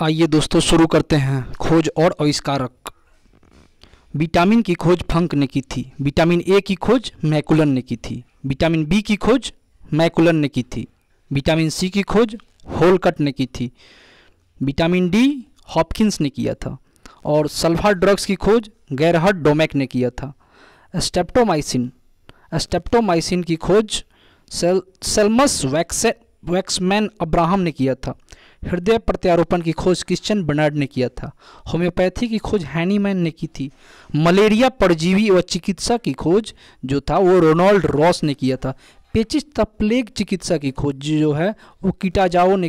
आइए दोस्तों शुरू करते हैं खोज और अविष्कारक विटामिन की खोज फंक ने की थी विटामिन ए की खोज मैकुलन ने की थी विटामिन बी की खोज मैकुलन ने की थी विटामिन सी की खोज होलकट ने की थी विटामिन डी हॉपकिंस ने किया था और सल्फा ड्रग्स की खोज गैरहट डोमैक ने किया था स्टेप्टोमाइसिन स्टेप्टोमाइसिन की खोज सेल सेल्मस वैक्से वैक्समैन अब्राहम ने किया था हृदय प्रत्यारोपण की खोज क्रिश्चन बर्नार्ड ने किया था होम्योपैथी की खोज हैनीमैन ने की थी मलेरिया परजीवी व चिकित्सा की खोज जो था वो रोनाल्ड रॉस ने किया था पेचिस तप्लेग चिकित्सा की खोज जो है वो कीटाजाओ ने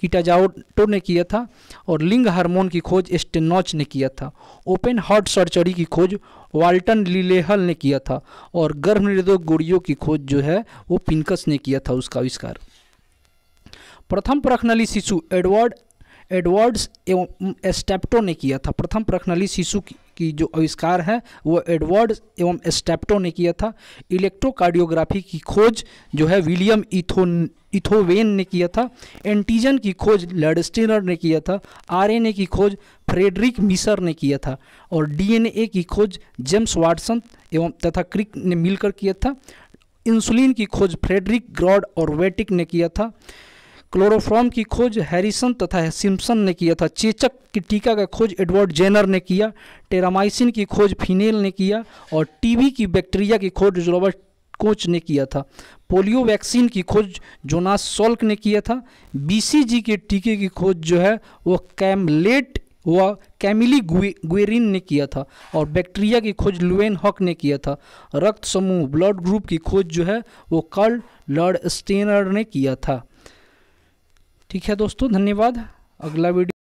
कीटाजाओटो ने किया था और लिंग हार्मोन की खोज एस्टेनॉच ने किया था ओपन हार्ट सर्जरी की खोज वाल्टन लिलेहल ने किया था और गर्भ निरोधक गोलियों की खोज जो है वो पिंकस ने किया था उसका आविष्कार प्रथम प्रखनली शिशु एडवर्ड एडवर्ड्स एवं एस्टेप्टो ने किया था प्रथम प्रखनली शिशु की, जो आविष्कार है वो एडवर्ड्स एवं एस्टेप्टो ने किया था इलेक्ट्रोकार्डियोग्राफी की खोज जो है विलियम इथो इथोवेन ने किया था एंटीजन की खोज लेडस्टिनर ने किया था आरएनए की खोज फ्रेडरिक मिसर ने किया था और डीएनए की खोज जेम्स वाटसन एवं तथा क्रिक ने मिलकर किया था इंसुलिन की खोज फ्रेडरिक ग्रॉड और वेटिक ने किया था क्लोरोफॉर्म की खोज हैरिसन तथा सिम्पसन ने किया था चेचक की टीका का खोज एडवर्ड जेनर ने किया टेरामाइसिन की खोज फिनेल ने किया और टीबी की बैक्टीरिया की खोज रॉबर्ट कोच ने किया था पोलियो वैक्सीन की खोज जोनास सोल्क ने किया था बीसीजी के टीके की खोज जो है वो कैमलेट वह कैमिली ग्वेरिन ने किया था और बैक्टीरिया की खोज लुएन हॉक ने किया था रक्त समूह ब्लड ग्रुप की खोज जो है वो कर्ल लॉर्ड स्टेनर ने किया था ठीक है दोस्तों धन्यवाद अगला वीडियो